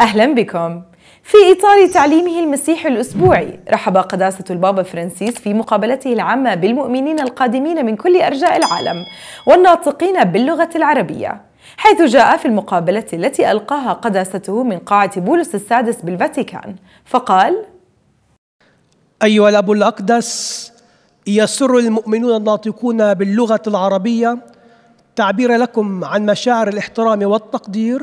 أهلا بكم في إطار تعليمه المسيح الأسبوعي رحب قداسة البابا فرانسيس في مقابلته العامة بالمؤمنين القادمين من كل أرجاء العالم والناطقين باللغة العربية حيث جاء في المقابلة التي ألقاها قداسته من قاعة بولس السادس بالفاتيكان فقال أيها الأب الأقدس يسر المؤمنون الناطقون باللغة العربية تعبير لكم عن مشاعر الاحترام والتقدير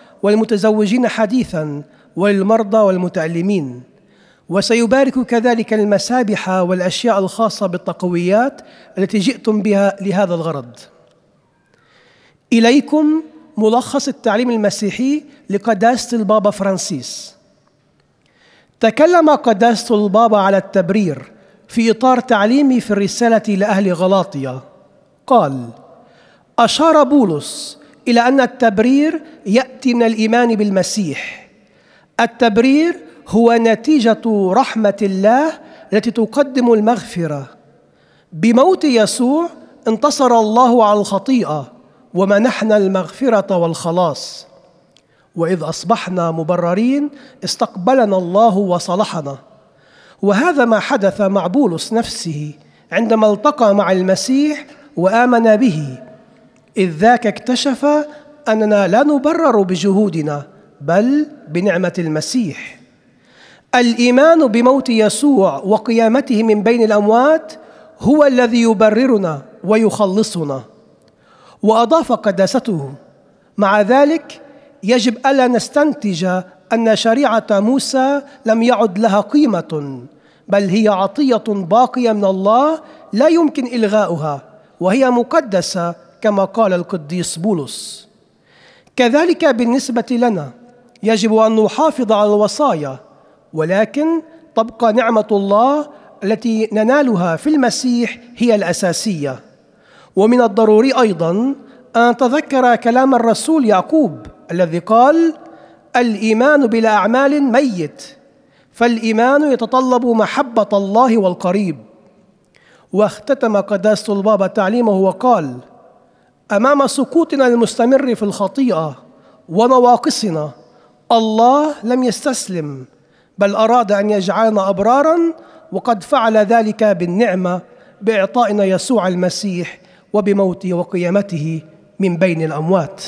والمتزوجين حديثا وللمرضى والمتعلمين وسيبارك كذلك المسابح والاشياء الخاصه بالتقويات التي جئتم بها لهذا الغرض اليكم ملخص التعليم المسيحي لقداسه البابا فرانسيس تكلم قداسه البابا على التبرير في اطار تعليمه في الرساله لاهل غلاطيا قال اشار بولس الى ان التبرير ياتي من الايمان بالمسيح التبرير هو نتيجه رحمه الله التي تقدم المغفره بموت يسوع انتصر الله على الخطيئه ومنحنا المغفره والخلاص واذ اصبحنا مبررين استقبلنا الله وصلحنا وهذا ما حدث مع بولس نفسه عندما التقى مع المسيح وامن به إذ ذاك اكتشف أننا لا نبرر بجهودنا بل بنعمة المسيح الإيمان بموت يسوع وقيامته من بين الأموات هو الذي يبررنا ويخلصنا وأضاف قداسته مع ذلك يجب ألا نستنتج أن شريعة موسى لم يعد لها قيمة بل هي عطية باقية من الله لا يمكن إلغاؤها وهي مقدسة كما قال القديس بولس كذلك بالنسبة لنا يجب أن نحافظ على الوصايا ولكن تبقى نعمة الله التي ننالها في المسيح هي الأساسية ومن الضروري أيضا أن نتذكر كلام الرسول يعقوب الذي قال الإيمان بلا أعمال ميت فالإيمان يتطلب محبة الله والقريب واختتم قداسة البابا تعليمه وقال امام سقوطنا المستمر في الخطيئه ونواقصنا الله لم يستسلم بل اراد ان يجعلنا ابرارا وقد فعل ذلك بالنعمه باعطائنا يسوع المسيح وبموته وقيامته من بين الاموات